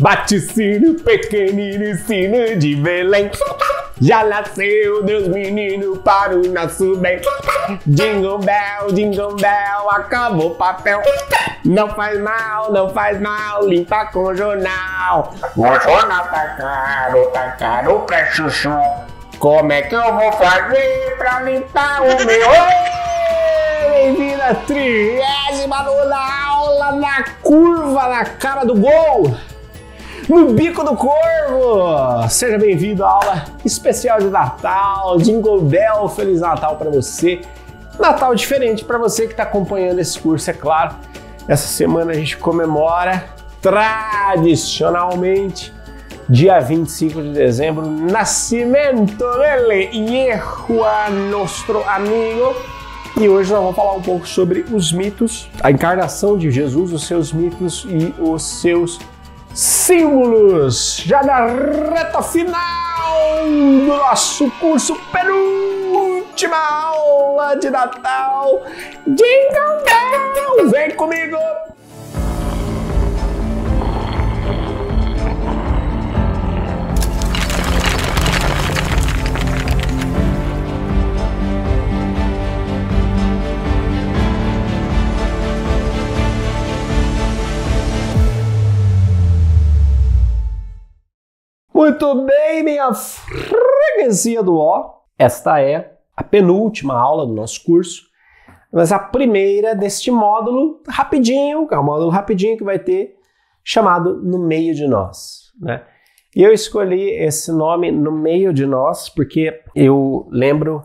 Bate sino pequenino sino de Belém. Já nasceu Deus menino para o nosso bem. Jingle bell, jingle bell, acabou o papel. Não faz mal, não faz mal, limpa com jornal. O jornal tá caro, tá caro pra chuchu. Como é que eu vou fazer pra limpar o meu? Bem-vindo à trigésima aula na curva na cara do gol no Bico do Corvo! Seja bem-vindo à aula especial de Natal, Jingle Bell, Feliz Natal para você. Natal diferente para você que está acompanhando esse curso, é claro. Essa semana a gente comemora tradicionalmente dia 25 de dezembro, nascimento dele, Yehua, nosso amigo. E hoje nós vamos falar um pouco sobre os mitos, a encarnação de Jesus, os seus mitos e os seus símbolos, já na reta final do nosso curso penúltima aula de Natal. Jingle Bell, vem comigo! Muito bem, minha freguesia do ó. Esta é a penúltima aula do nosso curso, mas a primeira deste módulo rapidinho, que é um módulo rapidinho que vai ter chamado No Meio de Nós, né? E eu escolhi esse nome No Meio de Nós porque eu lembro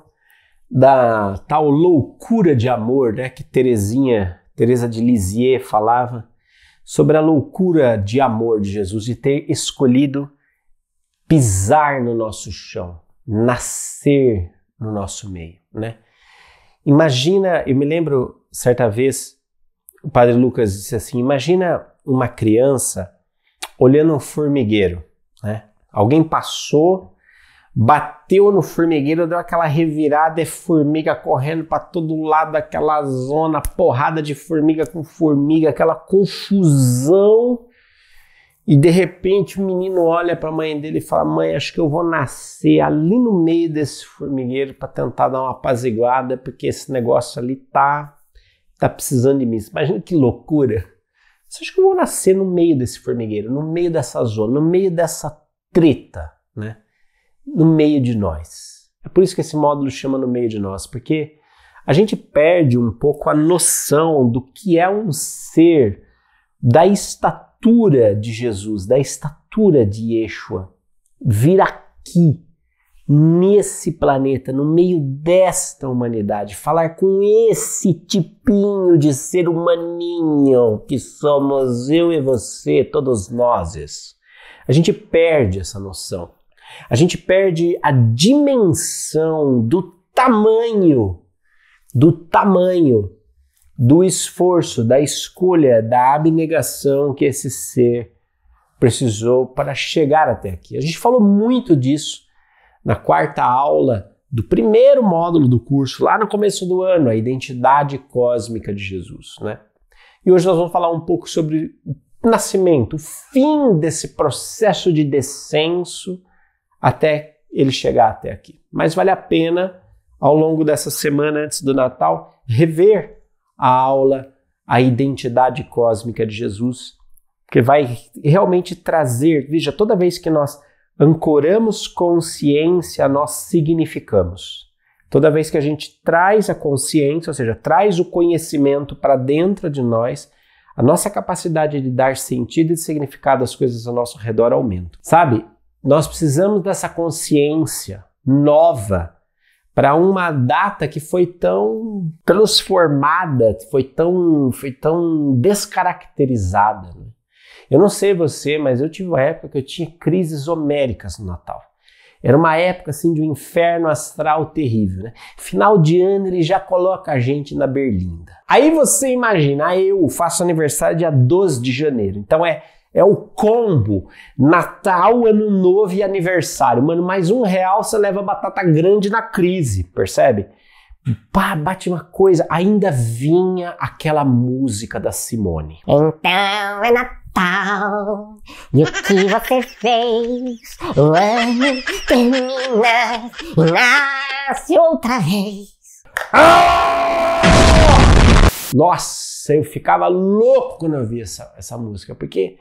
da tal loucura de amor, né, que Terezinha, Teresa de Lisieux falava sobre a loucura de amor de Jesus de ter escolhido pisar no nosso chão, nascer no nosso meio, né? Imagina, eu me lembro certa vez o padre Lucas disse assim: imagina uma criança olhando um formigueiro, né? Alguém passou, bateu no formigueiro, deu aquela revirada, é formiga correndo para todo lado, aquela zona, porrada de formiga com formiga, aquela confusão. E de repente o menino olha para a mãe dele e fala: Mãe, acho que eu vou nascer ali no meio desse formigueiro para tentar dar uma apaziguada, porque esse negócio ali tá, tá precisando de mim. Imagina que loucura! Você acha que eu vou nascer no meio desse formigueiro, no meio dessa zona, no meio dessa treta, né? No meio de nós. É por isso que esse módulo chama No Meio de Nós, porque a gente perde um pouco a noção do que é um ser da estatura estatura de Jesus, da estatura de Yeshua, vir aqui, nesse planeta, no meio desta humanidade, falar com esse tipinho de ser humaninho que somos eu e você, todos nós. A gente perde essa noção. A gente perde a dimensão do tamanho, do tamanho do esforço, da escolha, da abnegação que esse ser precisou para chegar até aqui. A gente falou muito disso na quarta aula do primeiro módulo do curso, lá no começo do ano, a identidade cósmica de Jesus, né? E hoje nós vamos falar um pouco sobre o nascimento, o fim desse processo de descenso até ele chegar até aqui. Mas vale a pena, ao longo dessa semana antes do Natal, rever a aula, a identidade cósmica de Jesus, que vai realmente trazer, veja, toda vez que nós ancoramos consciência, nós significamos. Toda vez que a gente traz a consciência, ou seja, traz o conhecimento para dentro de nós, a nossa capacidade de dar sentido e significado às coisas ao nosso redor aumenta. Sabe? Nós precisamos dessa consciência nova para uma data que foi tão transformada, foi tão, foi tão descaracterizada. Né? Eu não sei você, mas eu tive uma época que eu tinha crises homéricas no Natal. Era uma época assim de um inferno astral terrível, né? Final de ano ele já coloca a gente na berlinda. Aí você imagina, ah, eu faço aniversário dia 12 de janeiro. Então é é o combo Natal, Ano Novo e aniversário. Mano, mais um real você leva batata grande na crise, percebe? Pá, bate uma coisa. Ainda vinha aquela música da Simone. Então é Natal, e o que você fez? O ano termina e nasce outra vez. Ah! Nossa, eu ficava louco quando eu via essa, essa música, porque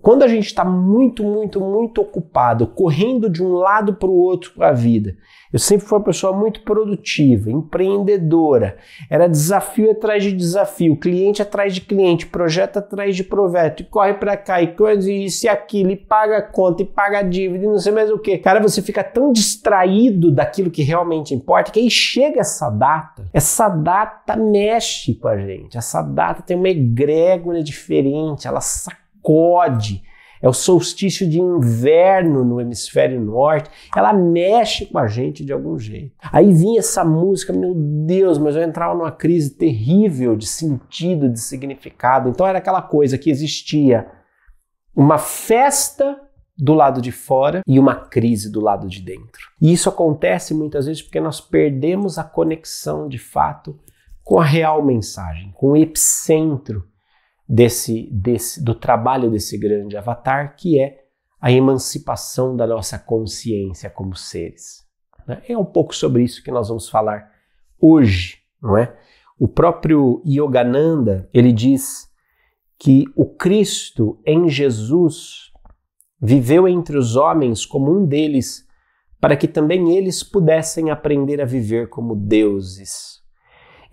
quando a gente está muito, muito, muito ocupado, correndo de um lado para o outro com a vida, eu sempre fui uma pessoa muito produtiva, empreendedora, era desafio atrás de desafio, cliente atrás de cliente, projeto atrás de projeto, e corre para cá, e coisa, e isso e aquilo, e paga a conta, e paga a dívida, e não sei mais o que. Cara, você fica tão distraído daquilo que realmente importa que aí chega essa data, essa data mexe com a gente, essa data tem uma egrégora diferente, ela saca Code, É o solstício de inverno no hemisfério norte. Ela mexe com a gente de algum jeito. Aí vinha essa música, meu Deus, mas eu entrava numa crise terrível de sentido, de significado. Então era aquela coisa que existia uma festa do lado de fora e uma crise do lado de dentro. E isso acontece muitas vezes porque nós perdemos a conexão de fato com a real mensagem, com o epicentro desse, desse do trabalho desse grande avatar, que é a emancipação da nossa consciência como seres. Né? É um pouco sobre isso que nós vamos falar hoje, não é? O próprio Yogananda, ele diz que o Cristo em Jesus viveu entre os homens como um deles, para que também eles pudessem aprender a viver como deuses.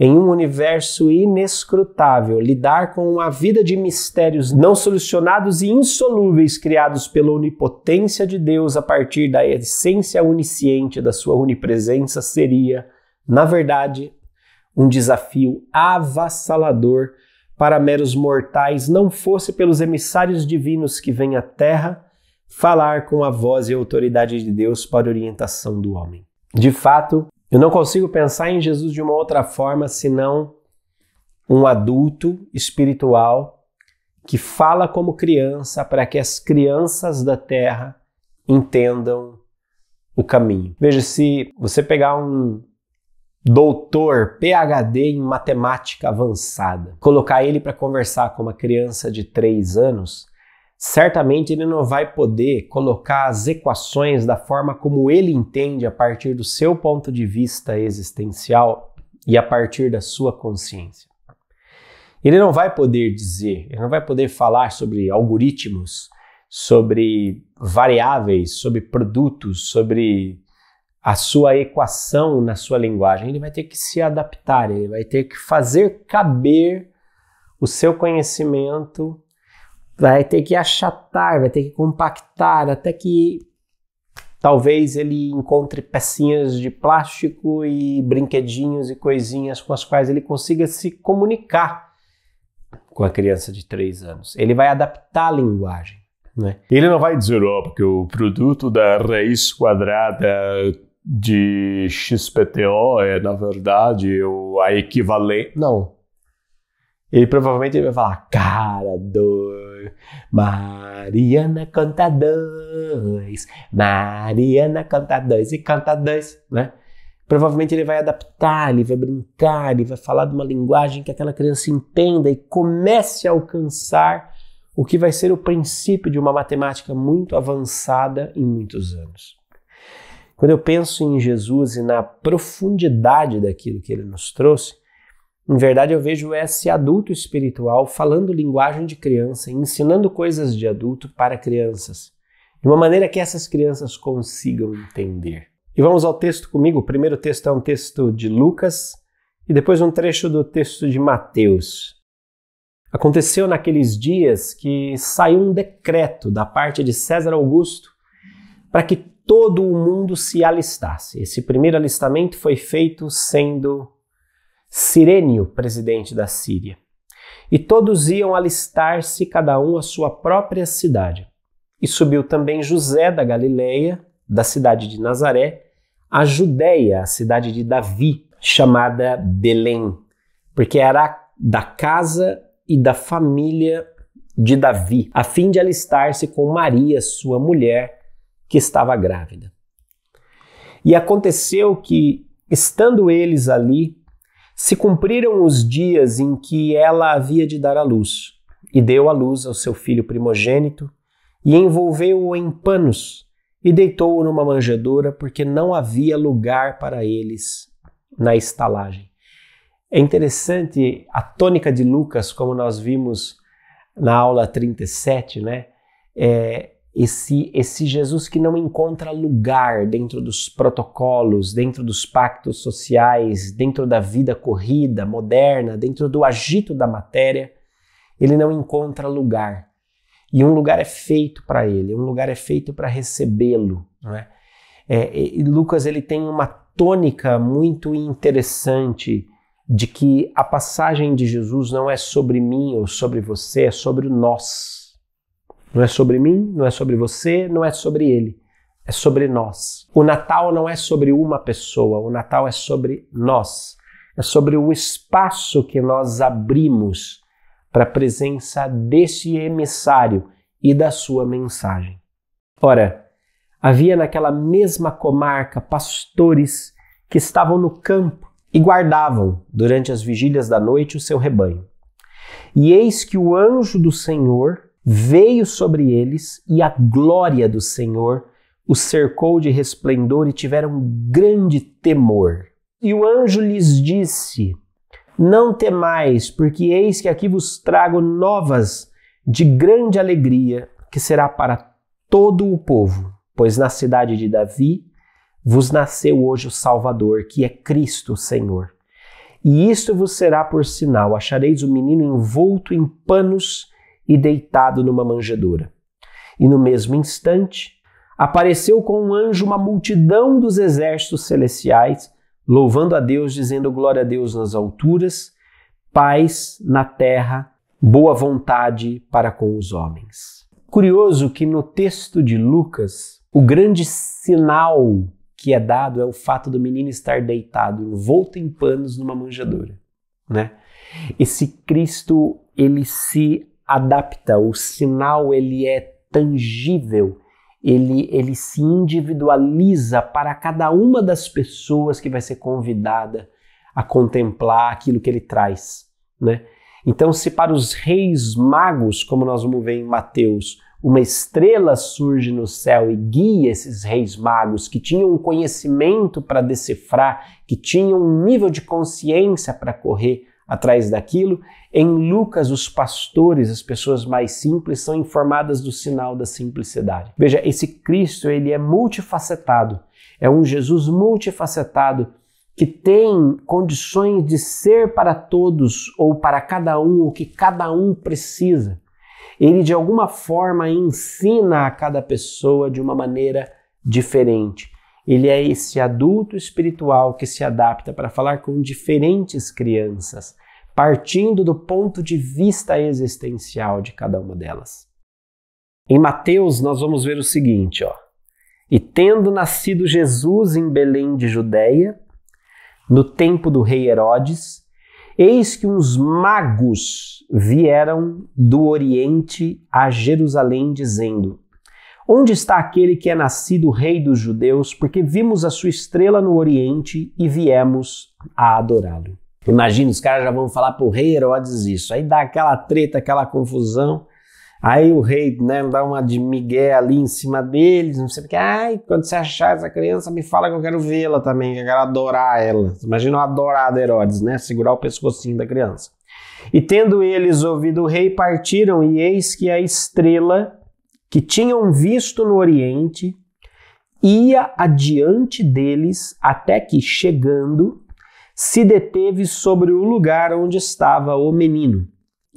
Em um universo inescrutável, lidar com uma vida de mistérios não solucionados e insolúveis criados pela onipotência de Deus a partir da essência onisciente da sua onipresença seria, na verdade, um desafio avassalador para meros mortais, não fosse pelos emissários divinos que vêm à terra falar com a voz e a autoridade de Deus para orientação do homem. De fato, eu não consigo pensar em Jesus de uma outra forma senão um adulto espiritual que fala como criança para que as crianças da terra entendam o caminho. Veja, se você pegar um doutor, PhD em matemática avançada, colocar ele para conversar com uma criança de 3 anos, certamente ele não vai poder colocar as equações da forma como ele entende a partir do seu ponto de vista existencial e a partir da sua consciência. Ele não vai poder dizer, ele não vai poder falar sobre algoritmos, sobre variáveis, sobre produtos, sobre a sua equação na sua linguagem. Ele vai ter que se adaptar, ele vai ter que fazer caber o seu conhecimento vai ter que achatar, vai ter que compactar até que talvez ele encontre pecinhas de plástico e brinquedinhos e coisinhas com as quais ele consiga se comunicar com a criança de 3 anos. Ele vai adaptar a linguagem. Né? Ele não vai dizer, ó, oh, porque o produto da raiz quadrada de XPTO é, na verdade, o, a equivalente. Não. Ele provavelmente vai falar, cara, do Mariana canta dois, Mariana canta dois e canta dois, né? Provavelmente ele vai adaptar, ele vai brincar, ele vai falar de uma linguagem que aquela criança entenda e comece a alcançar o que vai ser o princípio de uma matemática muito avançada em muitos anos. Quando eu penso em Jesus e na profundidade daquilo que ele nos trouxe, em verdade, eu vejo esse adulto espiritual falando linguagem de criança, ensinando coisas de adulto para crianças, de uma maneira que essas crianças consigam entender. E vamos ao texto comigo. O primeiro texto é um texto de Lucas e depois um trecho do texto de Mateus. Aconteceu naqueles dias que saiu um decreto da parte de César Augusto para que todo o mundo se alistasse. Esse primeiro alistamento foi feito sendo Sirênio, presidente da Síria. E todos iam alistar-se, cada um à sua própria cidade. E subiu também José da Galileia, da cidade de Nazaré, à Judéia, a cidade de Davi, chamada Belém, porque era da casa e da família de Davi, a fim de alistar-se com Maria, sua mulher, que estava grávida. E aconteceu que, estando eles ali, se cumpriram os dias em que ela havia de dar à luz, e deu à luz ao seu filho primogênito, e envolveu-o em panos, e deitou-o numa manjedoura, porque não havia lugar para eles na estalagem. É interessante a tônica de Lucas, como nós vimos na aula 37, né? É, esse, esse Jesus que não encontra lugar dentro dos protocolos, dentro dos pactos sociais, dentro da vida corrida, moderna, dentro do agito da matéria, ele não encontra lugar. E um lugar é feito para ele, um lugar é feito para recebê-lo. Né? É, é e Lucas ele tem uma tônica muito interessante de que a passagem de Jesus não é sobre mim ou sobre você, é sobre o nós não é sobre mim, não é sobre você, não é sobre ele. É sobre nós. O Natal não é sobre uma pessoa, o Natal é sobre nós. É sobre o espaço que nós abrimos para a presença desse emissário e da sua mensagem. Ora, havia naquela mesma comarca pastores que estavam no campo e guardavam durante as vigílias da noite o seu rebanho. E eis que o anjo do Senhor veio sobre eles e a glória do Senhor os cercou de resplendor e tiveram grande temor. E o anjo lhes disse: Não temais, porque eis que aqui vos trago novas de grande alegria, que será para todo o povo, pois na cidade de Davi vos nasceu hoje o Salvador, que é Cristo o Senhor. E isto vos será por sinal: achareis o menino envolto em panos e deitado numa manjedoura. E no mesmo instante, apareceu com um anjo uma multidão dos exércitos celestiais, louvando a Deus, dizendo glória a Deus nas alturas, paz na terra, boa vontade para com os homens. Curioso que no texto de Lucas, o grande sinal que é dado é o fato do menino estar deitado, envolto em panos numa manjedoura, né? Esse Cristo, ele se adapta, o sinal ele é tangível, ele, ele se individualiza para cada uma das pessoas que vai ser convidada a contemplar aquilo que ele traz, né? Então, se para os reis magos, como nós vamos ver em Mateus, uma estrela surge no céu e guia esses reis magos que tinham um conhecimento para decifrar, que tinham um nível de consciência para correr atrás daquilo. Em Lucas, os pastores, as pessoas mais simples, são informadas do sinal da simplicidade. Veja, esse Cristo, ele é multifacetado. É um Jesus multifacetado que tem condições de ser para todos ou para cada um o que cada um precisa. Ele de alguma forma ensina a cada pessoa de uma maneira diferente. Ele é esse adulto espiritual que se adapta para falar com diferentes crianças, partindo do ponto de vista existencial de cada uma delas. Em Mateus, nós vamos ver o seguinte, ó. E tendo nascido Jesus em Belém de Judeia, no tempo do rei Herodes, eis que uns magos vieram do Oriente a Jerusalém, dizendo: Onde está aquele que é nascido rei dos judeus? Porque vimos a sua estrela no Oriente e viemos a adorá-lo. Imagina, os caras já vão falar para o rei Herodes isso. Aí dá aquela treta, aquela confusão. Aí o rei né, dá uma de migué ali em cima deles, não sei porque. Ai, quando você achar essa criança, me fala que eu quero vê-la também, que eu quero adorar ela. Imagina o adorado Herodes, né? Segurar o pescocinho da criança. E tendo eles ouvido o rei, partiram, e eis que a estrela que tinham visto no oriente ia adiante deles, até que chegando se deteve sobre o lugar onde estava o menino.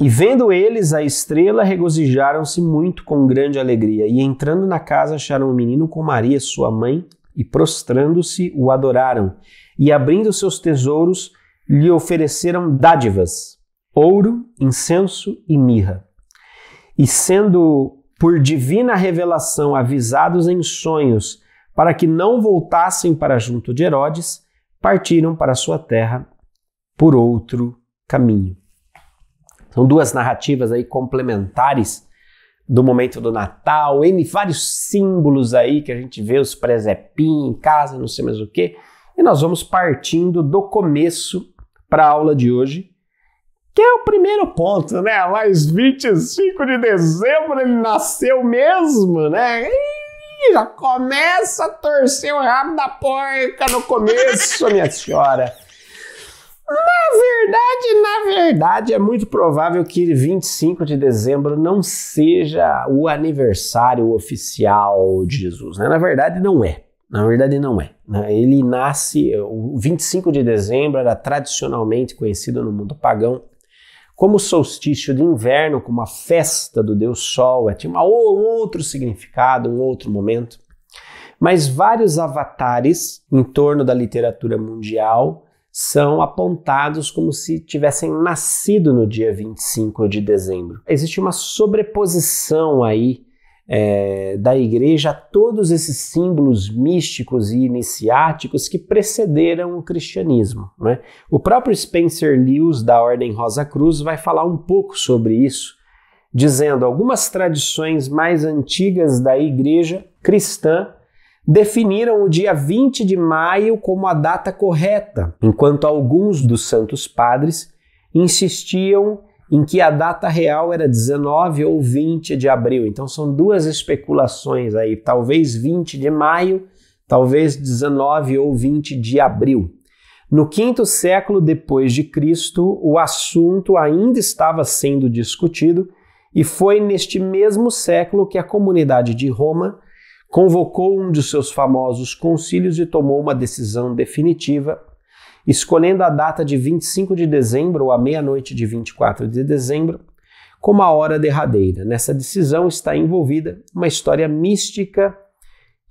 E vendo eles a estrela, regozijaram-se muito com grande alegria. E entrando na casa, acharam o menino com Maria, sua mãe, e prostrando-se, o adoraram. E abrindo seus tesouros, lhe ofereceram dádivas: ouro, incenso e mirra. E sendo por divina revelação avisados em sonhos para que não voltassem para junto de Herodes, partiram para sua terra por outro caminho. São duas narrativas aí complementares do momento do Natal, N vários símbolos aí que a gente vê, os presepim em casa, não sei mais o que. E nós vamos partindo do começo para a aula de hoje, que é o primeiro ponto, né? Mais 25 de dezembro ele nasceu mesmo, né? já começa a torcer o rabo da porca no começo, minha senhora. Na verdade, na verdade, é muito provável que 25 de dezembro não seja o aniversário oficial de Jesus. Né? Na verdade, não é. Na verdade, não é. Né? Ele nasce, o 25 de dezembro era tradicionalmente conhecido no mundo pagão como o solstício de inverno, como a festa do Deus Sol, é tinha um outro significado, um outro momento. Mas vários avatares em torno da literatura mundial são apontados como se tivessem nascido no dia 25 de dezembro. Existe uma sobreposição aí é, da igreja todos esses símbolos místicos e iniciáticos que precederam o cristianismo. Né? O próprio Spencer Lewis, da Ordem Rosa Cruz, vai falar um pouco sobre isso, dizendo algumas tradições mais antigas da igreja cristã definiram o dia 20 de maio como a data correta, enquanto alguns dos santos padres insistiam em que a data real era 19 ou 20 de abril. Então são duas especulações aí, talvez 20 de maio, talvez 19 ou 20 de abril. No quinto século depois de Cristo, o assunto ainda estava sendo discutido e foi neste mesmo século que a comunidade de Roma convocou um de seus famosos concílios e tomou uma decisão definitiva escolhendo a data de 25 de dezembro ou a meia-noite de 24 de dezembro como a hora derradeira. Nessa decisão está envolvida uma história mística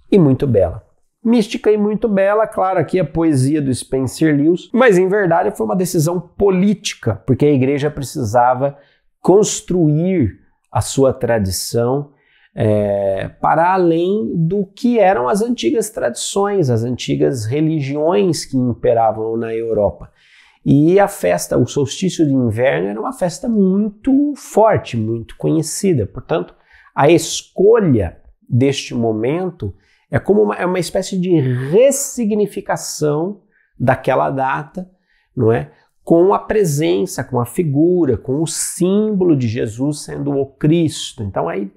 e muito bela. Mística e muito bela, claro, aqui a é poesia do Spencer Lewis, mas em verdade foi uma decisão política, porque a igreja precisava construir a sua tradição é, para além do que eram as antigas tradições, as antigas religiões que imperavam na Europa. E a festa, o solstício de inverno, era uma festa muito forte, muito conhecida. Portanto, a escolha deste momento é como uma, é uma espécie de ressignificação daquela data, não é? com a presença, com a figura, com o símbolo de Jesus sendo o Cristo. Então aí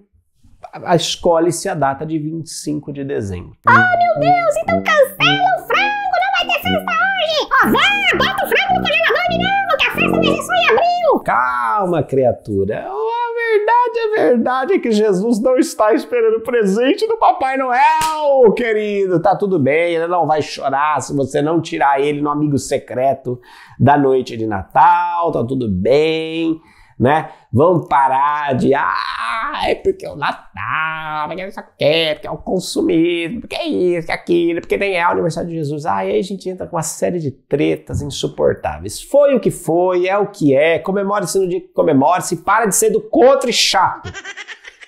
escolhe-se a data de 25 de dezembro. Oh, meu Deus, então cancela o frango, não vai ter festa hoje! Ó, oh, vá, bota o frango no congelador de novo, que a festa vai ser só em abril! Calma, criatura. a é, verdade, a verdade é que Jesus não está esperando o presente do Papai Noel, querido. Tá tudo bem, ele não vai chorar se você não tirar ele no amigo secreto da noite de Natal, tá tudo bem né? Vamos parar de, ah, é porque é o Natal, porque é isso aqui, porque é o consumismo, porque é isso, que é aquilo, porque nem é o aniversário de Jesus. Ah, e aí a gente entra com uma série de tretas insuportáveis. Foi o que foi, é o que é, comemore-se no dia que comemore-se, para de ser do contra e chato.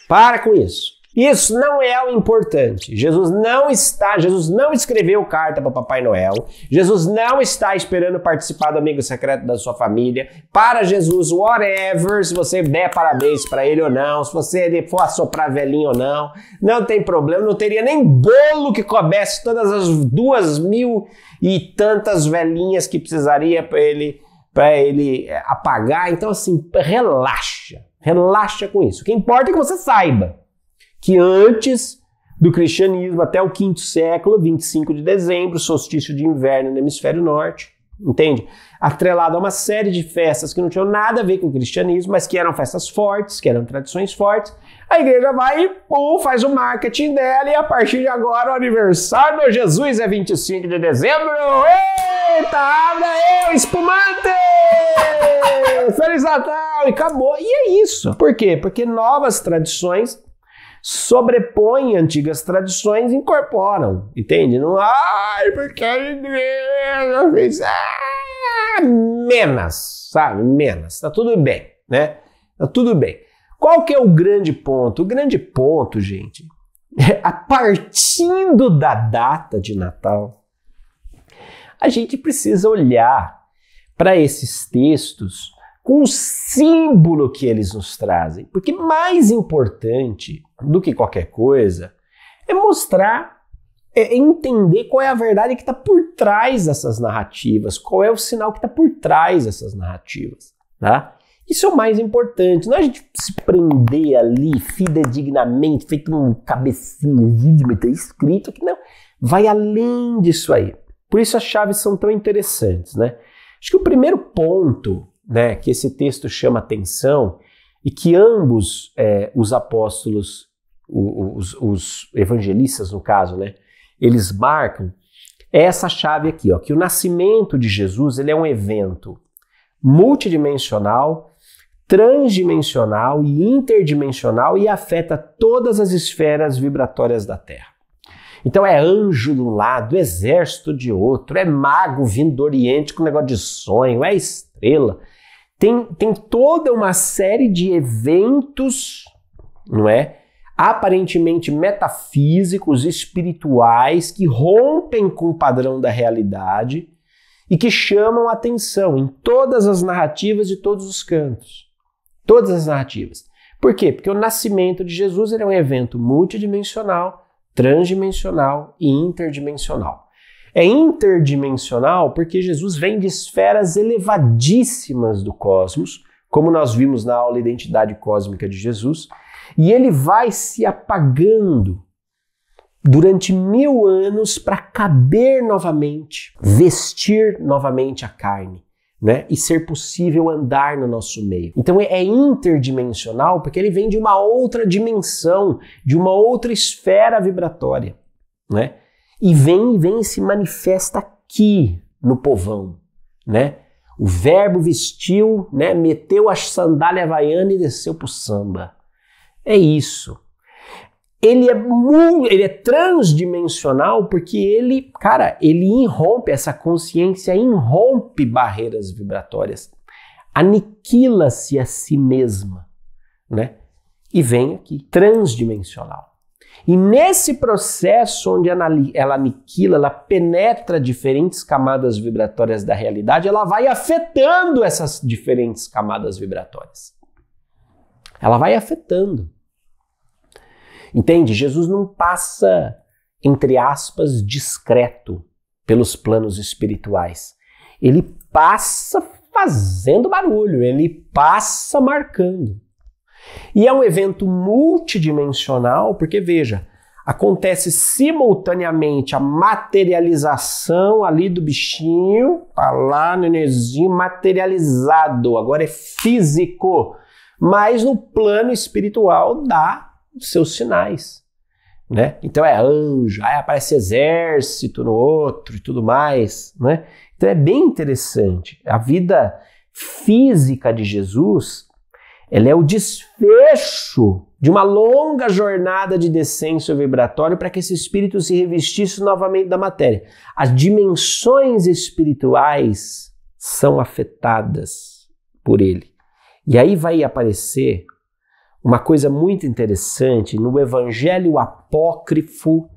Para com isso. Isso não é o importante. Jesus não está, Jesus não escreveu carta para Papai Noel. Jesus não está esperando participar do amigo secreto da sua família. Para Jesus, whatever, se você der parabéns para ele ou não, se você for assoprar velhinho ou não, não tem problema. Não teria nem bolo que coubesse todas as duas mil e tantas velhinhas que precisaria para ele para ele é, apagar. Então assim, relaxa, relaxa com isso. O que importa é que você saiba que antes do cristianismo, até o quinto século, 25 de dezembro, solstício de inverno no hemisfério norte, entende? Atrelado a uma série de festas que não tinham nada a ver com o cristianismo, mas que eram festas fortes, que eram tradições fortes. A igreja vai e pum, faz o marketing dela e a partir de agora o aniversário de Jesus é 25 de dezembro. Eita, abra eu, espumante! Feliz Natal! E acabou. E é isso. Por quê? Porque novas tradições sobrepõem antigas tradições e incorporam, entende? Não, ai, porque a igreja fez. Ah, menos, sabe? Menos. Tá tudo bem, né? Tá tudo bem. Qual que é o grande ponto? O grande ponto, gente, é a partindo da data de Natal, a gente precisa olhar para esses textos com o símbolo que eles nos trazem. Porque mais importante do que qualquer coisa é mostrar, é, é entender qual é a verdade que está por trás dessas narrativas, qual é o sinal que está por trás dessas narrativas. Tá? Isso é o mais importante. Não é a gente se prender ali fidedignamente, feito um cabecinho, está escrito aqui, não. Vai além disso aí. Por isso as chaves são tão interessantes, né? Acho que o primeiro ponto né, que esse texto chama atenção e que ambos é, os apóstolos, os, os, evangelistas no caso, né, eles marcam é essa chave aqui, ó, que o nascimento de Jesus ele é um evento multidimensional, transdimensional e interdimensional e afeta todas as esferas vibratórias da Terra. Então é anjo de um lado, exército de outro, é mago vindo do Oriente com negócio de sonho, é estrela, tem, tem toda uma série de eventos, não é? Aparentemente metafísicos, espirituais, que rompem com o padrão da realidade e que chamam atenção em todas as narrativas de todos os cantos. Todas as narrativas. Por quê? Porque o nascimento de Jesus é um evento multidimensional, transdimensional e interdimensional. É interdimensional porque Jesus vem de esferas elevadíssimas do cosmos, como nós vimos na aula Identidade Cósmica de Jesus, e ele vai se apagando durante mil anos para caber novamente, vestir novamente a carne. Né? E ser possível andar no nosso meio. Então é, é interdimensional porque ele vem de uma outra dimensão, de uma outra esfera vibratória, né? E vem, vem e se manifesta aqui no povão, né? O verbo vestiu, né? Meteu a sandália havaiana e desceu pro samba. É isso. Ele é ele é transdimensional porque ele, cara, ele irrompe essa consciência, irrompe barreiras vibratórias, aniquila-se a si mesma, né? E vem aqui transdimensional. E nesse processo onde ela aniquila, ela penetra diferentes camadas vibratórias da realidade, ela vai afetando essas diferentes camadas vibratórias. Ela vai afetando. Entende? Jesus não passa, entre aspas, discreto pelos planos espirituais. Ele passa fazendo barulho, ele passa marcando. E é um evento multidimensional, porque veja, acontece simultaneamente a materialização ali do bichinho, tá lá no nenenzinho materializado, agora é físico, mas no plano espiritual dá os seus sinais. Né? Então é anjo, aí aparece exército no outro e tudo mais. Né? Então é bem interessante. A vida física de Jesus ela é o desfecho de uma longa jornada de descenso vibratório para que esse espírito se revestisse novamente da matéria. As dimensões espirituais são afetadas por ele. E aí vai aparecer uma coisa muito interessante no Evangelho Apócrifo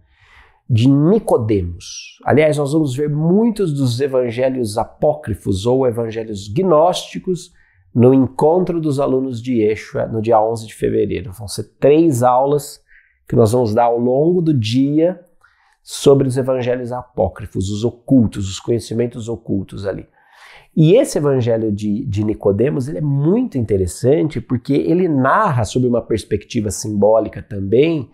de Nicodemos. Aliás, nós vamos ver muitos dos evangelhos apócrifos ou evangelhos gnósticos no encontro dos alunos de Yeshua é, no dia 11 de fevereiro. Vão ser três aulas que nós vamos dar ao longo do dia sobre os evangelhos apócrifos, os ocultos, os conhecimentos ocultos ali. E esse evangelho de, de Nicodemos ele é muito interessante porque ele narra sob uma perspectiva simbólica também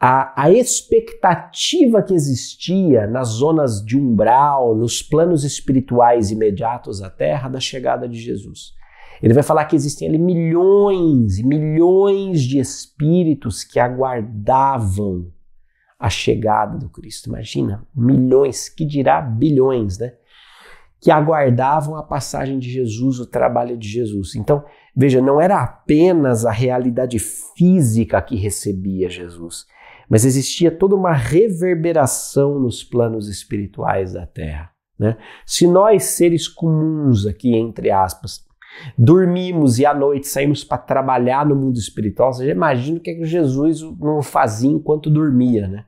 a, a expectativa que existia nas zonas de umbral, nos planos espirituais imediatos à Terra da chegada de Jesus. Ele vai falar que existem ali milhões e milhões de espíritos que aguardavam a chegada do Cristo. Imagina, milhões, que dirá bilhões, né? Que aguardavam a passagem de Jesus, o trabalho de Jesus. Então, veja, não era apenas a realidade física que recebia Jesus, mas existia toda uma reverberação nos planos espirituais da Terra. Né? Se nós, seres comuns aqui, entre aspas, Dormimos e à noite saímos para trabalhar no mundo espiritual. Você já imagina o que, é que Jesus não fazia enquanto dormia, né?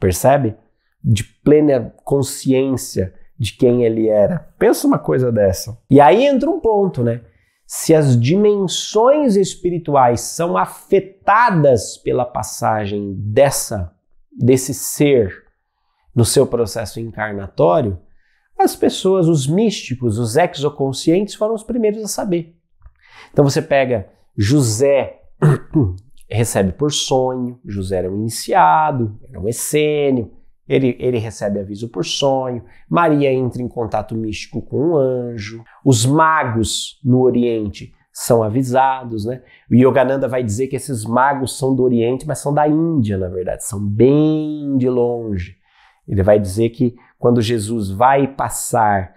Percebe? De plena consciência de quem ele era. Pensa uma coisa dessa. E aí entra um ponto, né? Se as dimensões espirituais são afetadas pela passagem dessa desse ser no seu processo encarnatório, as pessoas, os místicos, os exoconscientes foram os primeiros a saber. Então você pega José, recebe por sonho, José era um iniciado, era um essênio, ele, ele, recebe aviso por sonho, Maria entra em contato místico com um anjo, os magos no Oriente são avisados, né? O Yogananda vai dizer que esses magos são do Oriente, mas são da Índia, na verdade, são bem de longe. Ele vai dizer que quando Jesus vai passar,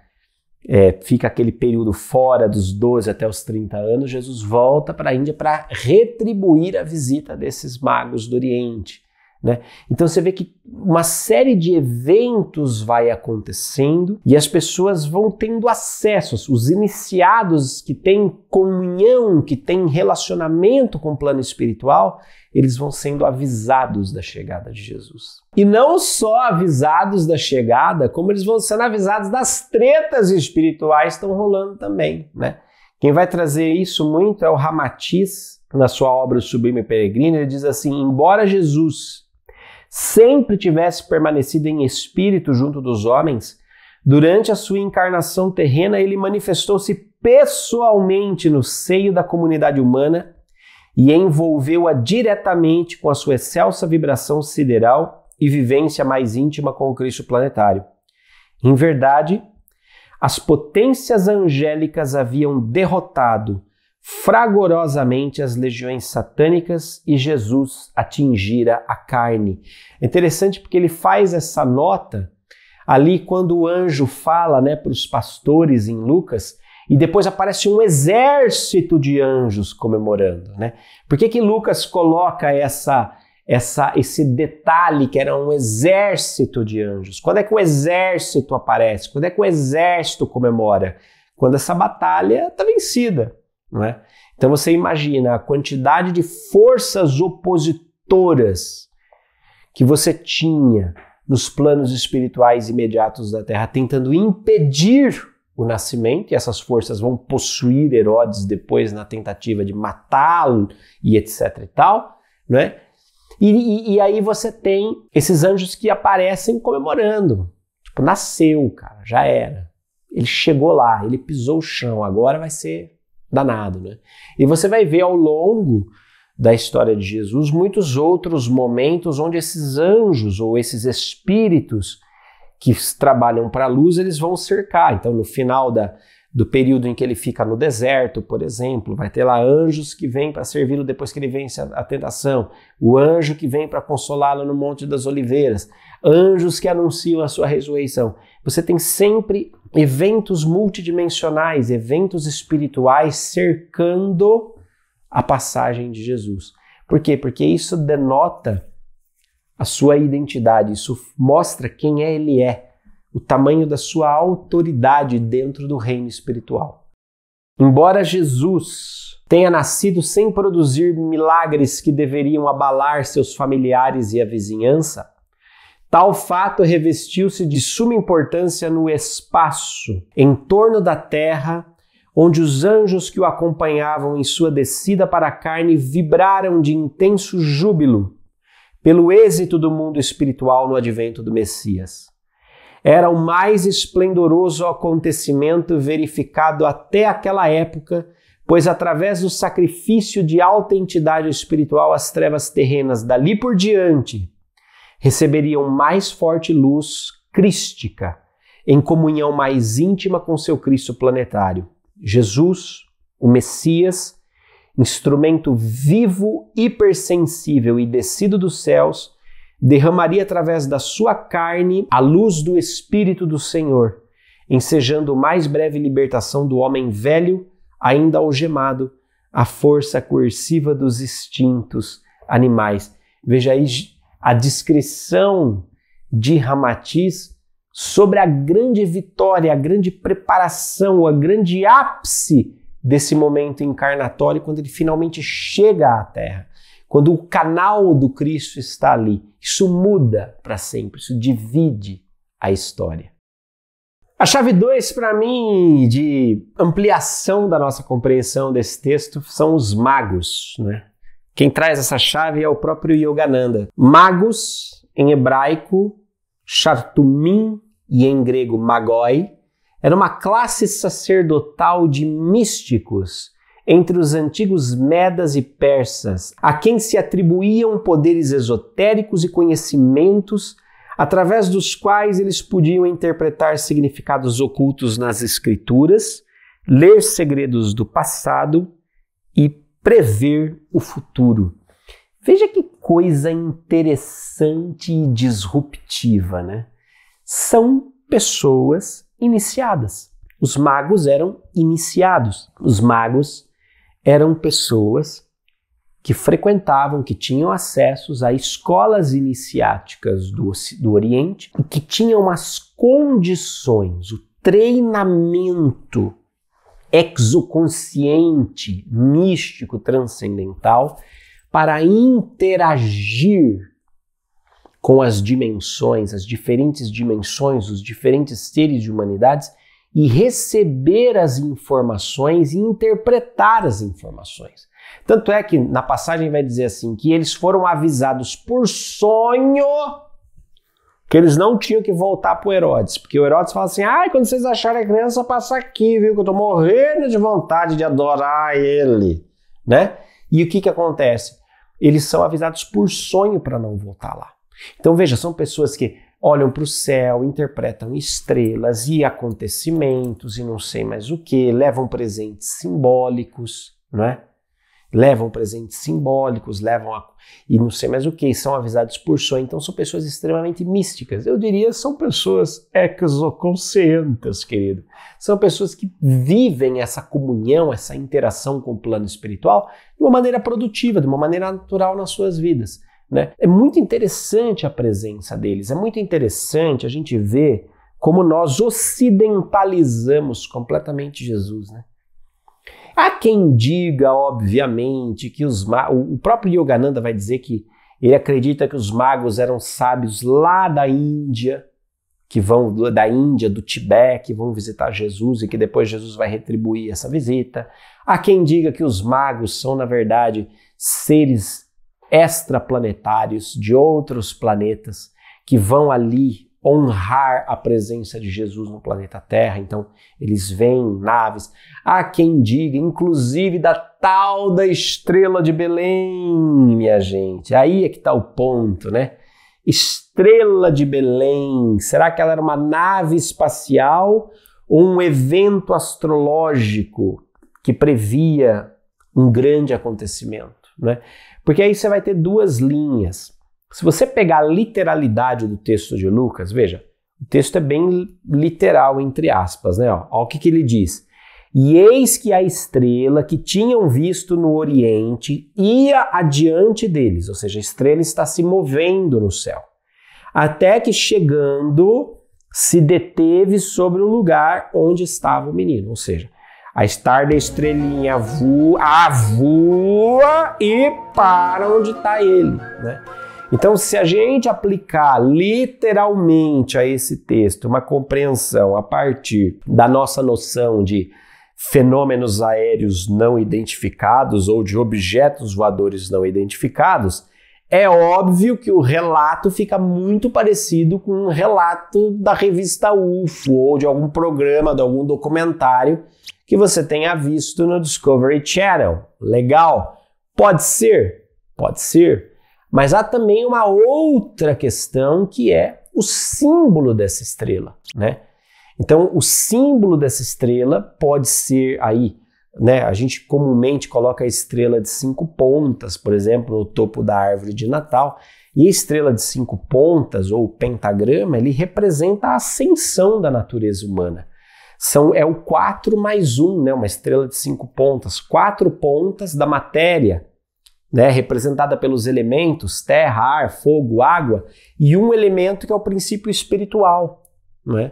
é, fica aquele período fora dos 12 até os 30 anos, Jesus volta para a Índia para retribuir a visita desses magos do Oriente. Né? Então você vê que uma série de eventos vai acontecendo e as pessoas vão tendo acessos, os iniciados que têm comunhão, que têm relacionamento com o plano espiritual, eles vão sendo avisados da chegada de Jesus. E não só avisados da chegada, como eles vão sendo avisados das tretas espirituais que estão rolando também, né? Quem vai trazer isso muito é o Ramatiz, na sua obra o Sublime Peregrino, ele diz assim: "Embora Jesus sempre tivesse permanecido em espírito junto dos homens, durante a sua encarnação terrena ele manifestou-se pessoalmente no seio da comunidade humana e envolveu-a diretamente com a sua excelsa vibração sideral e vivência mais íntima com o Cristo planetário. Em verdade, as potências angélicas haviam derrotado fragorosamente as legiões satânicas e Jesus atingira a carne. É interessante porque ele faz essa nota ali quando o anjo fala né, para os pastores em Lucas e depois aparece um exército de anjos comemorando. Né? Por que, que Lucas coloca essa, essa, esse detalhe que era um exército de anjos? Quando é que o exército aparece? Quando é que o exército comemora? Quando essa batalha está vencida não é? Então você imagina a quantidade de forças opositoras que você tinha nos planos espirituais imediatos da Terra, tentando impedir o nascimento, e essas forças vão possuir Herodes depois na tentativa de matá-lo e etc e tal, né? E, e, e, aí você tem esses anjos que aparecem comemorando. Tipo, nasceu, cara, já era. Ele chegou lá, ele pisou o chão, agora vai ser danado. Né? E você vai ver ao longo da história de Jesus muitos outros momentos onde esses anjos ou esses espíritos que trabalham para a luz eles vão cercar. Então, no final da, do período em que ele fica no deserto, por exemplo, vai ter lá anjos que vêm para servi-lo depois que ele vence a, tentação, o anjo que vem para consolá-lo no Monte das Oliveiras, anjos que anunciam a sua ressurreição. Você tem sempre eventos multidimensionais, eventos espirituais cercando a passagem de Jesus. Por quê? Porque isso denota a sua identidade, isso mostra quem é, ele é o tamanho da sua autoridade dentro do reino espiritual. Embora Jesus tenha nascido sem produzir milagres que deveriam abalar seus familiares e a vizinhança, Tal fato revestiu-se de suma importância no espaço em torno da terra, onde os anjos que o acompanhavam em sua descida para a carne vibraram de intenso júbilo pelo êxito do mundo espiritual no advento do Messias era o mais esplendoroso acontecimento verificado até aquela época, pois através do sacrifício de alta entidade espiritual, as trevas terrenas dali por diante receberiam mais forte luz crística, em comunhão mais íntima com seu Cristo planetário. Jesus, o Messias, instrumento vivo, hipersensível e descido dos céus derramaria através da sua carne a luz do Espírito do Senhor, ensejando mais breve libertação do homem velho, ainda algemado, à força coerciva dos instintos animais. Veja aí a descrição de Ramatiz sobre a grande vitória, a grande preparação, a grande ápice desse momento encarnatório quando ele finalmente chega à Terra quando o canal do Cristo está ali, isso muda para sempre, isso divide a história. A chave 2 para mim de ampliação da nossa compreensão desse texto são os magos, né? Quem traz essa chave é o próprio Yogananda. Magos em hebraico, chartumim e em grego magoi, era uma classe sacerdotal de místicos entre os antigos Medas e Persas, a quem se atribuíam poderes esotéricos e conhecimentos através dos quais eles podiam interpretar significados ocultos nas escrituras, ler segredos do passado e prever o futuro. Veja que coisa interessante e disruptiva, né? São pessoas iniciadas. Os magos eram iniciados. Os magos eram pessoas que frequentavam, que tinham acessos a escolas iniciáticas do, do Oriente e que tinham as condições, o treinamento exoconsciente, místico, transcendental, para interagir com as dimensões, as diferentes dimensões, os diferentes seres de humanidades e receber as informações e interpretar as informações. Tanto é que na passagem vai dizer assim que eles foram avisados por sonho que eles não tinham que voltar para o Herodes, porque o Herodes fala assim: "Ai, quando vocês acharem a criança, passa aqui, viu? Que eu estou morrendo de vontade de adorar ele", né? E o que que acontece? Eles são avisados por sonho para não voltar lá. Então veja, são pessoas que olham para o céu, interpretam estrelas e acontecimentos e não sei mais o que, levam presentes simbólicos, não é? Levam presentes simbólicos, levam a, e não sei mais o que, são avisados por sonho. Então são pessoas extremamente místicas. Eu diria são pessoas exoconscientes, querido. São pessoas que vivem essa comunhão, essa interação com o plano espiritual de uma maneira produtiva, de uma maneira natural nas suas vidas. Né? É muito interessante a presença deles, é muito interessante a gente ver como nós ocidentalizamos completamente Jesus. Né? Há quem diga, obviamente, que os magos. O próprio Yogananda vai dizer que ele acredita que os magos eram sábios lá da Índia, que vão da Índia, do Tibete, que vão visitar Jesus e que depois Jesus vai retribuir essa visita. Há quem diga que os magos são, na verdade, seres extraplanetários de outros planetas que vão ali honrar a presença de Jesus no planeta Terra. Então, eles vêm naves. Há quem diga, inclusive, da tal da estrela de Belém, minha gente. Aí é que está o ponto, né? Estrela de Belém. Será que ela era uma nave espacial ou um evento astrológico que previa um grande acontecimento? Né? Porque aí você vai ter duas linhas. Se você pegar a literalidade do texto de Lucas, veja, o texto é bem literal, entre aspas, né? Olha o que, que ele diz. E eis que a estrela que tinham visto no Oriente ia adiante deles, ou seja, a estrela está se movendo no céu, até que chegando se deteve sobre o lugar onde estava o menino. Ou seja, a Star da estrelinha voa, ah, voa e para onde está ele, né? Então, se a gente aplicar literalmente a esse texto uma compreensão a partir da nossa noção de fenômenos aéreos não identificados ou de objetos voadores não identificados, é óbvio que o relato fica muito parecido com um relato da revista UFO ou de algum programa, de algum documentário que você tenha visto no Discovery Channel. Legal? Pode ser? Pode ser. Mas há também uma outra questão que é o símbolo dessa estrela, né? Então, o símbolo dessa estrela pode ser aí, né? A gente comumente coloca a estrela de cinco pontas, por exemplo, no topo da árvore de Natal. E a estrela de cinco pontas, ou pentagrama, ele representa a ascensão da natureza humana são é o 4 mais 1, né, uma estrela de cinco pontas, quatro pontas da matéria, né, representada pelos elementos terra, ar, fogo, água, e um elemento que é o princípio espiritual. Né?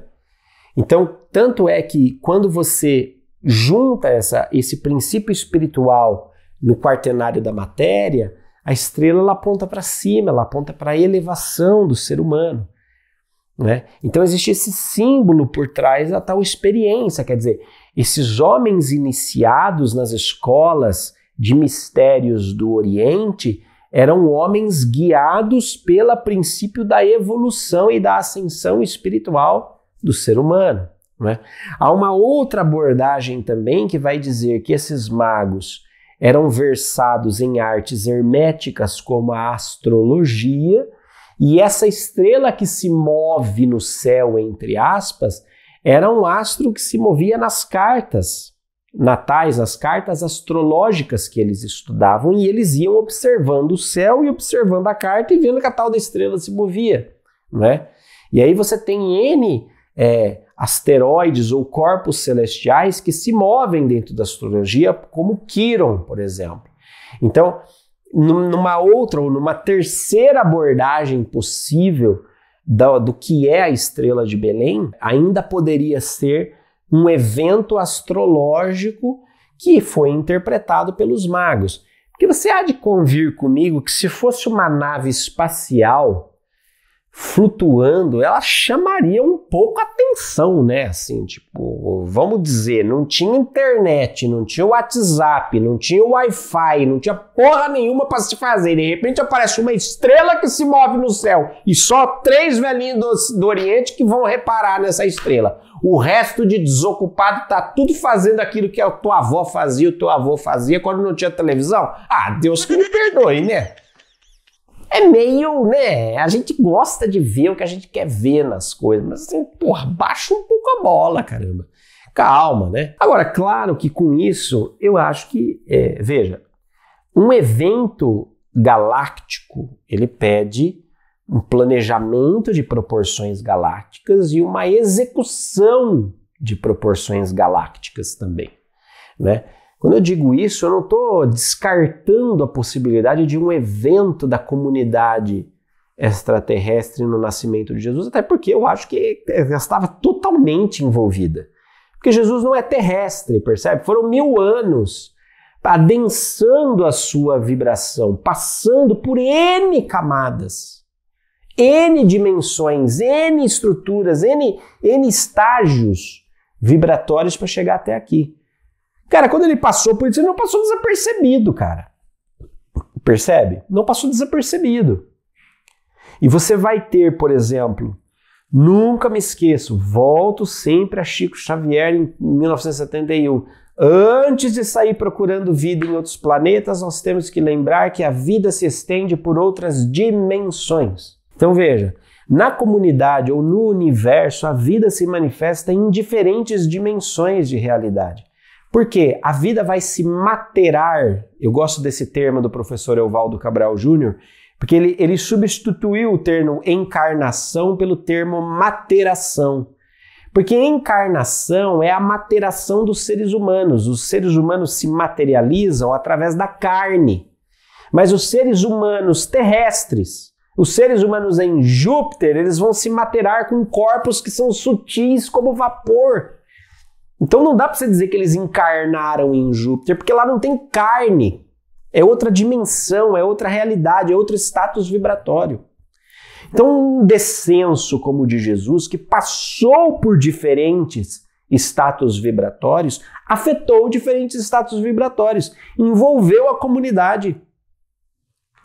Então, tanto é que quando você junta essa, esse princípio espiritual no quartenário da matéria, a estrela ela aponta para cima, ela aponta para a elevação do ser humano. Né? Então existe esse símbolo por trás da tal experiência, quer dizer, esses homens iniciados nas escolas de mistérios do Oriente eram homens guiados pelo princípio da evolução e da ascensão espiritual do ser humano. Né? Há uma outra abordagem também que vai dizer que esses magos eram versados em artes herméticas como a astrologia e essa estrela que se move no céu, entre aspas, era um astro que se movia nas cartas natais, as cartas astrológicas que eles estudavam, e eles iam observando o céu e observando a carta e vendo que a tal da estrela se movia. Né? E aí você tem N é, asteroides ou corpos celestiais que se movem dentro da astrologia, como Quiron, por exemplo. Então, numa outra ou numa terceira abordagem possível do, do que é a Estrela de Belém, ainda poderia ser um evento astrológico que foi interpretado pelos magos. Porque você há de convir comigo que se fosse uma nave espacial flutuando, ela chamaria um pouco atenção, né? Assim, tipo, vamos dizer, não tinha internet, não tinha WhatsApp, não tinha Wi-Fi, não tinha porra nenhuma para se fazer. De repente aparece uma estrela que se move no céu e só três velhinhos do, do Oriente que vão reparar nessa estrela. O resto de desocupado tá tudo fazendo aquilo que a tua avó fazia, o teu avô fazia quando não tinha televisão. Ah, Deus que me perdoe, né? é meio, né? A gente gosta de ver o que a gente quer ver nas coisas, mas assim, porra, baixa um pouco a bola, caramba. Calma, né? Agora, claro que com isso, eu acho que, é, veja, um evento galáctico, ele pede um planejamento de proporções galácticas e uma execução de proporções galácticas também, né? Quando eu digo isso, eu não estou descartando a possibilidade de um evento da comunidade extraterrestre no nascimento de Jesus, até porque eu acho que ela estava totalmente envolvida. Porque Jesus não é terrestre, percebe? Foram mil anos adensando a sua vibração, passando por N camadas, N dimensões, N estruturas, N, N estágios vibratórios para chegar até aqui. Cara, quando ele passou por isso, ele não passou desapercebido, cara. Percebe? Não passou desapercebido. E você vai ter, por exemplo, nunca me esqueço, volto sempre a Chico Xavier em 1971. Antes de sair procurando vida em outros planetas, nós temos que lembrar que a vida se estende por outras dimensões. Então veja, na comunidade ou no universo, a vida se manifesta em diferentes dimensões de realidade. Porque a vida vai se materar. Eu gosto desse termo do professor Evaldo Cabral Júnior, porque ele, ele substituiu o termo encarnação pelo termo materação. Porque encarnação é a materação dos seres humanos. Os seres humanos se materializam através da carne. Mas os seres humanos terrestres, os seres humanos em Júpiter, eles vão se materar com corpos que são sutis como vapor. Então não dá para você dizer que eles encarnaram em Júpiter, porque lá não tem carne. É outra dimensão, é outra realidade, é outro status vibratório. Então, um descenso como o de Jesus, que passou por diferentes status vibratórios, afetou diferentes status vibratórios, envolveu a comunidade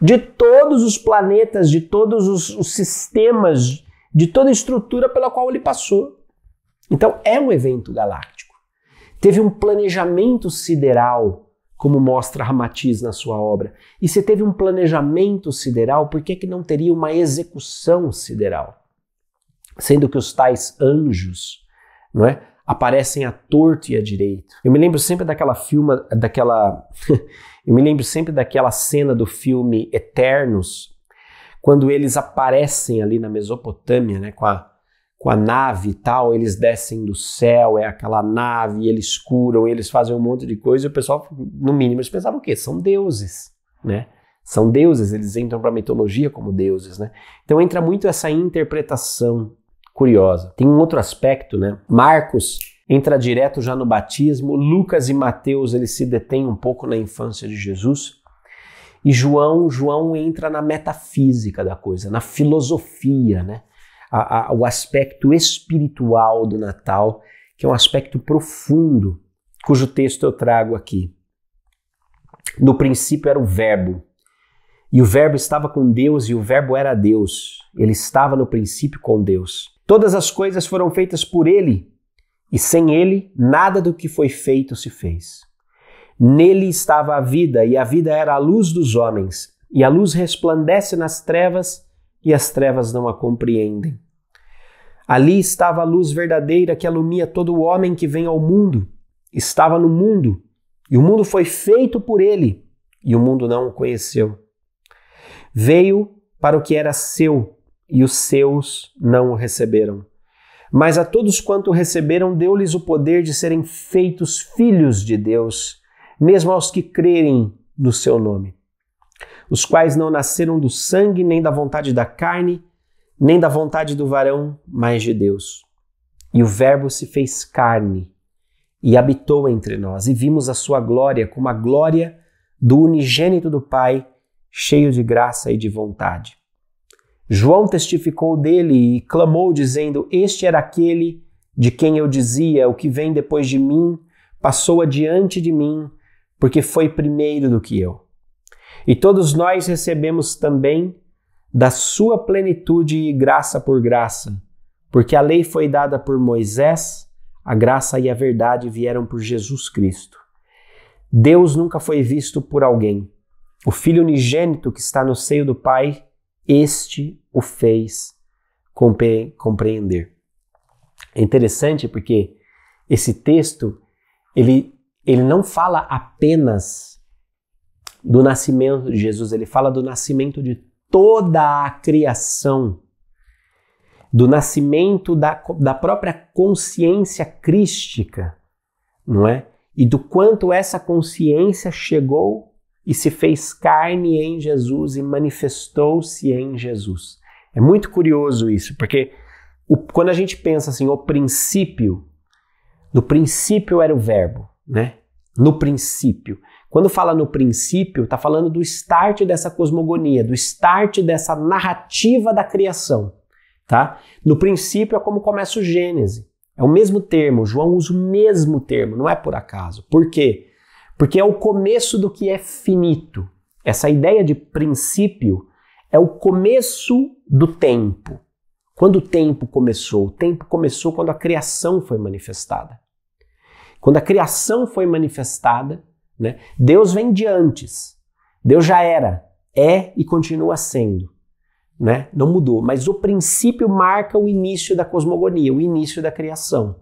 de todos os planetas, de todos os, os sistemas, de toda a estrutura pela qual ele passou. Então é um evento galáctico. Teve um planejamento sideral, como mostra Ramatiz na sua obra. E se teve um planejamento sideral, por que, que não teria uma execução sideral? Sendo que os tais anjos, não é? aparecem à torto e à direito. Eu me lembro sempre daquela filma, daquela Eu me lembro sempre daquela cena do filme Eternos, quando eles aparecem ali na Mesopotâmia, né, com a com a nave e tal, eles descem do céu, é aquela nave, eles curam, eles fazem um monte de coisa, e o pessoal, no mínimo, eles pensavam o quê? São deuses, né? São deuses, eles entram para a mitologia como deuses, né? Então entra muito essa interpretação curiosa. Tem um outro aspecto, né? Marcos entra direto já no batismo, Lucas e Mateus, eles se detêm um pouco na infância de Jesus, e João, João entra na metafísica da coisa, na filosofia, né? a, a, o aspecto espiritual do Natal, que é um aspecto profundo, cujo texto eu trago aqui. No princípio era o Verbo, e o Verbo estava com Deus, e o Verbo era Deus. Ele estava no princípio com Deus. Todas as coisas foram feitas por Ele, e sem Ele, nada do que foi feito se fez. Nele estava a vida, e a vida era a luz dos homens, e a luz resplandece nas trevas, e as trevas não a compreendem. Ali estava a luz verdadeira que alumia todo o homem que vem ao mundo. Estava no mundo, e o mundo foi feito por ele, e o mundo não o conheceu. Veio para o que era seu, e os seus não o receberam. Mas a todos quanto receberam, deu-lhes o poder de serem feitos filhos de Deus, mesmo aos que crerem no seu nome os quais não nasceram do sangue, nem da vontade da carne, nem da vontade do varão, mas de Deus. E o Verbo se fez carne e habitou entre nós, e vimos a sua glória como a glória do unigênito do Pai, cheio de graça e de vontade. João testificou dele e clamou, dizendo: Este era aquele de quem eu dizia: O que vem depois de mim passou adiante de mim, porque foi primeiro do que eu. E todos nós recebemos também da sua plenitude e graça por graça, porque a lei foi dada por Moisés, a graça e a verdade vieram por Jesus Cristo. Deus nunca foi visto por alguém. O Filho unigênito que está no seio do Pai, este o fez compre compreender. É interessante porque esse texto ele, ele não fala apenas do nascimento de Jesus, ele fala do nascimento de toda a criação, do nascimento da, da própria consciência crística, não é? E do quanto essa consciência chegou e se fez carne em Jesus e manifestou-se em Jesus. É muito curioso isso, porque o, quando a gente pensa assim, o princípio, no princípio era o verbo, né? No princípio. Quando fala no princípio, está falando do start dessa cosmogonia, do start dessa narrativa da criação. Tá? No princípio é como começa o Gênese. É o mesmo termo, João usa o mesmo termo, não é por acaso. Por quê? Porque é o começo do que é finito. Essa ideia de princípio é o começo do tempo. Quando o tempo começou? O tempo começou quando a criação foi manifestada. Quando a criação foi manifestada, né? Deus vem de antes. Deus já era, é e continua sendo. Né? Não mudou, mas o princípio marca o início da cosmogonia, o início da criação.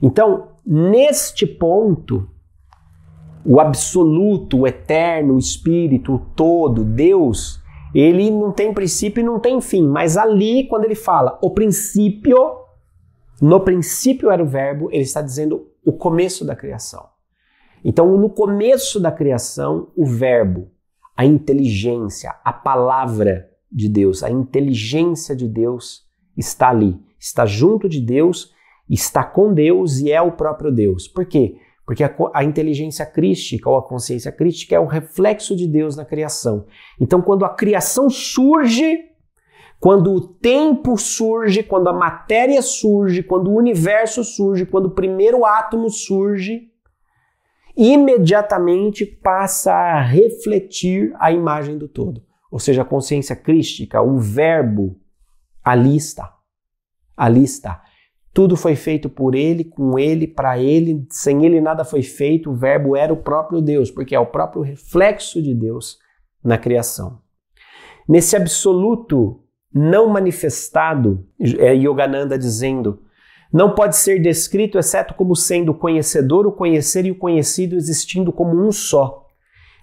Então, neste ponto, o absoluto, o eterno, o espírito, o todo, Deus, ele não tem princípio e não tem fim, mas ali quando ele fala o princípio, no princípio era o verbo, ele está dizendo o começo da criação. Então, no começo da criação, o Verbo, a inteligência, a palavra de Deus, a inteligência de Deus está ali, está junto de Deus, está com Deus e é o próprio Deus. Por quê? Porque a, a, inteligência crística ou a consciência crística é o reflexo de Deus na criação. Então, quando a criação surge, quando o tempo surge, quando a matéria surge, quando o universo surge, quando o primeiro átomo surge, imediatamente passa a refletir a imagem do todo. Ou seja, a consciência crística, o verbo, a lista, a lista. Tudo foi feito por ele, com ele, para ele, sem ele nada foi feito. O verbo era o próprio Deus, porque é o próprio reflexo de Deus na criação. Nesse absoluto não manifestado, é Yogananda dizendo não pode ser descrito exceto como sendo o conhecedor, o conhecer e o conhecido existindo como um só.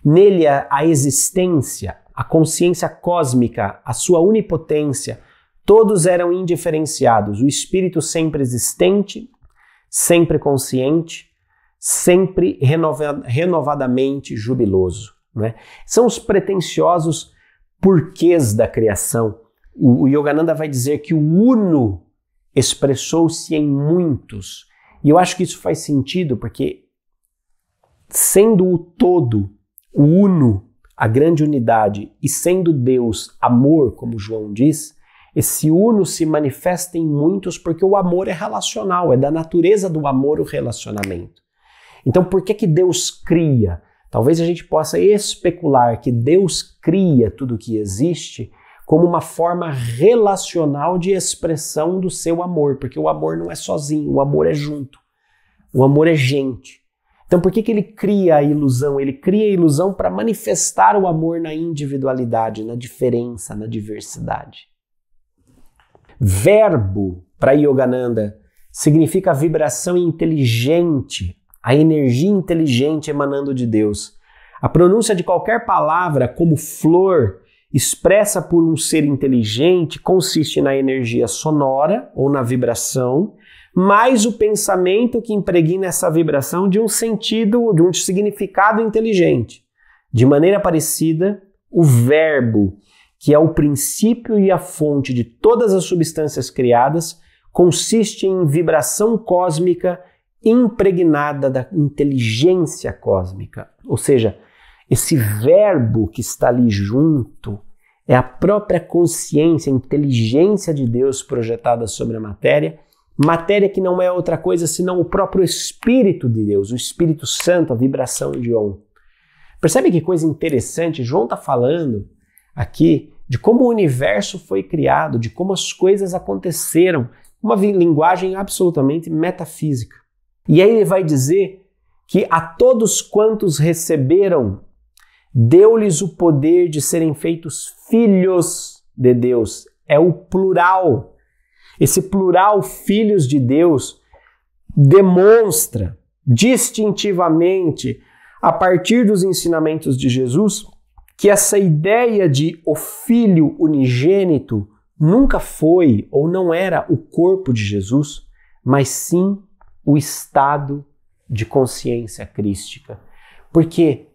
Nele a existência, a consciência cósmica, a sua onipotência, todos eram indiferenciados, o espírito sempre existente, sempre consciente, sempre renova renovadamente jubiloso. Né? São os pretensiosos porquês da criação. O Yogananda vai dizer que o uno expressou-se em muitos. E eu acho que isso faz sentido porque, sendo o todo, o uno, a grande unidade, e sendo Deus amor, como João diz, esse uno se manifesta em muitos porque o amor é relacional, é da natureza do amor o relacionamento. Então, por que, que Deus cria? Talvez a gente possa especular que Deus cria tudo o que existe como uma forma relacional de expressão do seu amor, porque o amor não é sozinho, o amor é junto, o amor é gente. Então, por que, que ele cria a ilusão? Ele cria a ilusão para manifestar o amor na individualidade, na diferença, na diversidade. Verbo, para Yogananda, significa a vibração inteligente, a energia inteligente emanando de Deus. A pronúncia de qualquer palavra, como flor, expressa por um ser inteligente consiste na energia sonora ou na vibração, mais o pensamento que impregna essa vibração de um sentido, de um significado inteligente. De maneira parecida, o verbo, que é o princípio e a fonte de todas as substâncias criadas, consiste em vibração cósmica impregnada da inteligência cósmica, ou seja, esse verbo que está ali junto é a própria consciência, a inteligência de Deus projetada sobre a matéria, matéria que não é outra coisa senão o próprio Espírito de Deus, o Espírito Santo, a vibração de On. Percebe que coisa interessante? João está falando aqui de como o universo foi criado, de como as coisas aconteceram, uma linguagem absolutamente metafísica. E aí ele vai dizer que a todos quantos receberam, Deu-lhes o poder de serem feitos filhos de Deus. É o plural. Esse plural, filhos de Deus, demonstra distintivamente, a partir dos ensinamentos de Jesus, que essa ideia de o filho unigênito nunca foi ou não era o corpo de Jesus, mas sim o estado de consciência crística. Porque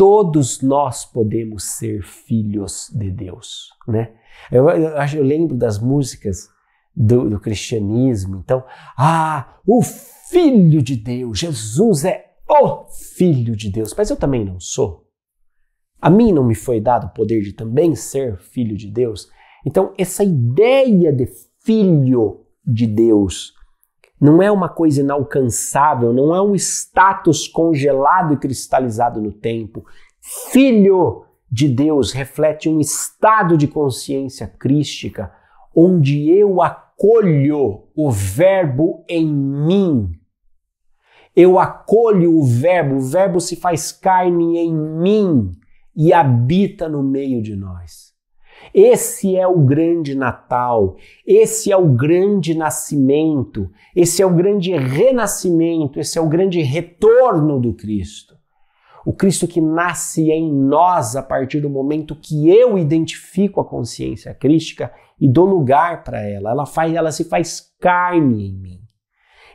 todos nós podemos ser filhos de Deus, né? Eu, eu, eu lembro das músicas do, do, cristianismo, então, ah, o Filho de Deus, Jesus é o Filho de Deus, mas eu também não sou. A mim não me foi dado o poder de também ser filho de Deus. Então, essa ideia de filho de Deus não é uma coisa inalcançável, não é um status congelado e cristalizado no tempo. Filho de Deus reflete um estado de consciência crística onde eu acolho o Verbo em mim. Eu acolho o Verbo, o Verbo se faz carne em mim e habita no meio de nós. Esse é o grande Natal, esse é o grande nascimento, esse é o grande renascimento, esse é o grande retorno do Cristo. O Cristo que nasce em nós a partir do momento que eu identifico a consciência crística e dou lugar para ela. Ela, faz, ela se faz carne em mim.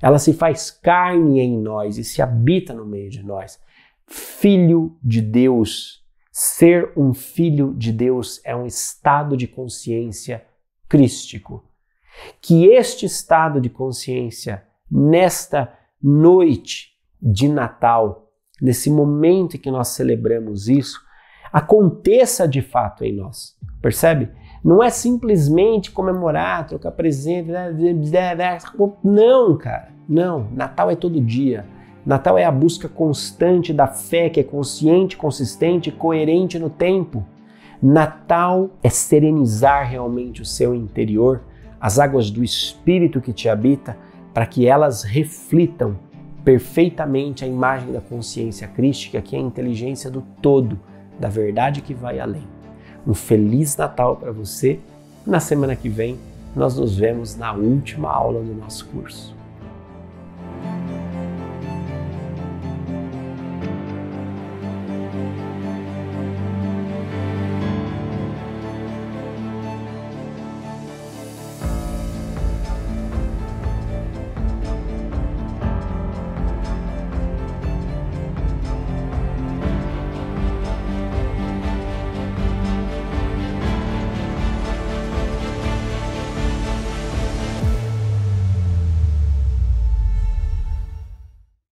Ela se faz carne em nós e se habita no meio de nós. Filho de Deus, Ser um filho de Deus é um estado de consciência crístico. Que este estado de consciência, nesta noite de Natal, nesse momento em que nós celebramos isso, aconteça de fato em nós, percebe? Não é simplesmente comemorar, trocar presente, né, não, cara, não. Natal é todo dia. Natal é a busca constante da fé que é consciente, consistente, coerente no tempo. Natal é serenizar realmente o seu interior, as águas do espírito que te habita, para que elas reflitam perfeitamente a imagem da consciência crística, que é a inteligência do todo, da verdade que vai além. Um feliz Natal para você. Na semana que vem, nós nos vemos na última aula do nosso curso.